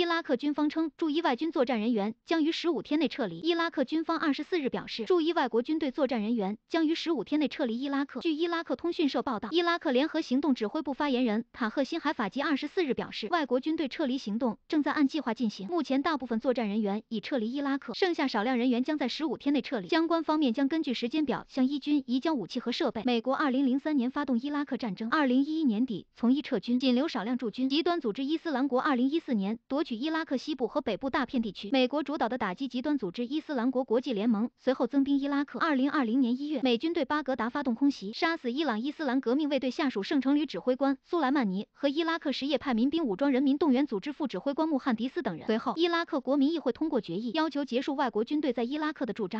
伊拉克军方称，驻伊外军作战人员将于十五天内撤离。伊拉克军方二十四日表示，驻伊外国军队作战人员将于十五天内撤离伊拉克。据伊拉克通讯社报道，伊拉克联合行动指挥部发言人塔赫辛海法吉二十四日表示，外国军队撤离行动正在按计划进行，目前大部分作战人员已撤离伊拉克，剩下少量人员将在十五天内撤离。相关方面将根据时间表向伊军移交武器和设备。美国二零零三年发动伊拉克战争，二零一一年底从伊撤军，仅留少量驻军。极端组织伊斯兰国二零一四年夺。伊拉克西部和北部大片地区，美国主导的打击极端组织伊斯兰国国际联盟随后增兵伊拉克。二零二零年一月，美军对巴格达发动空袭，杀死伊朗伊斯兰革命卫队下属圣城旅指挥官苏莱曼尼和伊拉克什叶派民兵武装人民动员组织副指挥官穆罕迪斯等人。随后，伊拉克国民议会通过决议，要求结束外国军队在伊拉克的驻扎。